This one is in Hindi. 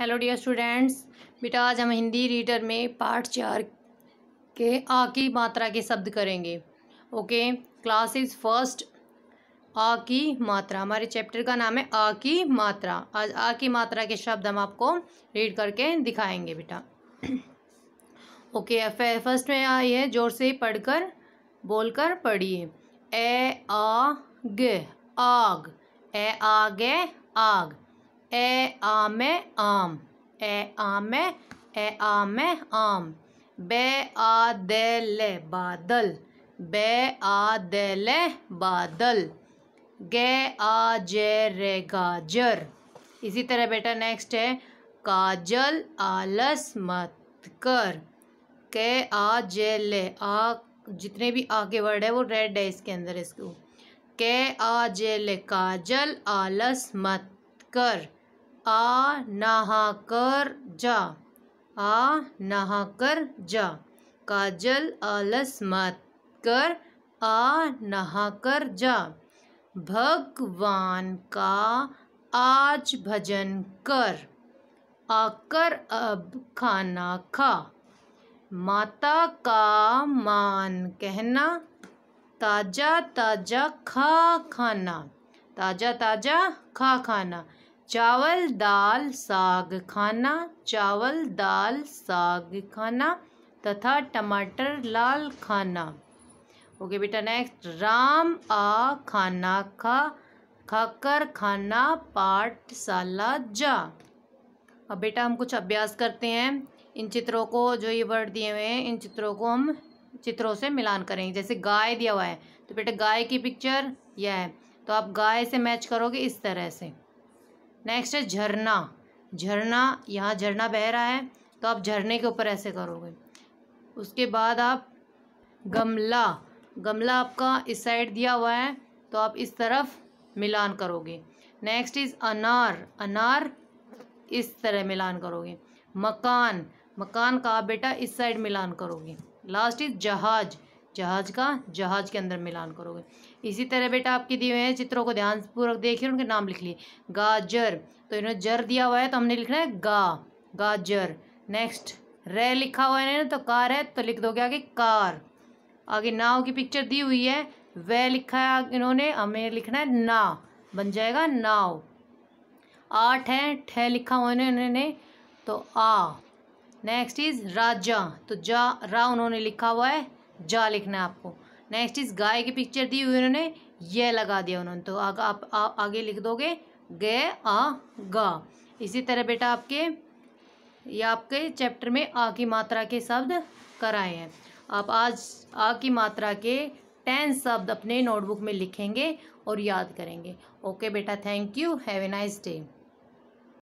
हेलो डियर स्टूडेंट्स बेटा आज हम हिंदी रीडर में पार्ट चार के आ की मात्रा के शब्द करेंगे ओके क्लास इज फर्स्ट आ की मात्रा हमारे चैप्टर का नाम है आ की मात्रा आज आ की मात्रा के शब्द हम आपको रीड करके दिखाएंगे बेटा ओके फर्स्ट में आई है जोर से पढ़कर बोलकर पढ़िए ए आ ग आग ए आ ग आग ए आम आम ए आम ए आम आम बे आ दे बादल बे आ ले बादल गे आ जे रे गाजर इसी तरह बेटा नेक्स्ट है काजल आलस मत कर के आ जे ले आ जितने भी आ के वर्ड है वो रेड है इसके अंदर इसको के आ जे ले काजल आलस मत कर आ नहा कर जा आ नहा कर जा काजल आलस मत कर आ नहा कर जा भगवान का आज भजन कर आकर अब खाना खा माता का मान कहना ताज़ा ताज़ा खा खाना ताज़ा ताज़ा खा खाना चावल दाल साग खाना चावल दाल साग खाना तथा टमाटर लाल खाना ओके बेटा नेक्स्ट राम आ खाना खा खाकर खाना पाठशाला जा अब बेटा हम कुछ अभ्यास करते हैं इन चित्रों को जो ये वर्ड दिए हुए हैं इन चित्रों को हम चित्रों से मिलान करेंगे जैसे गाय दिया हुआ है तो बेटा गाय की पिक्चर यह है तो आप गाय से मैच करोगे इस तरह से नेक्स्ट है झरना झरना यहाँ झरना बह रहा है तो आप झरने के ऊपर ऐसे करोगे उसके बाद आप गमला गमला आपका इस साइड दिया हुआ है तो आप इस तरफ मिलान करोगे नेक्स्ट इज़ अनार अनार इस तरह मिलान करोगे मकान मकान का बेटा इस साइड मिलान करोगे लास्ट इज़ जहाज़ जहाज का जहाज के अंदर मिलान करोगे इसी तरह बेटा आपके दिए हुए हैं चित्रों को ध्यानपूर्वक देखिए उनके नाम लिख लिए गाजर तो इन्होंने जर दिया हुआ है तो हमने लिखना है गा गाजर नेक्स्ट रे लिखा हुआ है ना तो कार है तो लिख दोगे आगे कार आगे नाव की पिक्चर दी हुई है वे लिखा है इन्होंने हमें लिखना है ना बन जाएगा नाव आठ है ठे लिखा हुआ है इन्होंने तो आ नेक्स्ट इज़ राजा तो जा रा उन्होंने लिखा हुआ है जा लिखना है आपको नेक्स्ट इस गाय की पिक्चर दी हुई उन्होंने यह लगा दिया उन्होंने तो आग, आप आ, आगे लिख दोगे गे आ गा इसी तरह बेटा आपके ये आपके चैप्टर में आ की मात्रा के शब्द कराए हैं आप आज आ की मात्रा के टेन शब्द अपने नोटबुक में लिखेंगे और याद करेंगे ओके बेटा thank you have a nice day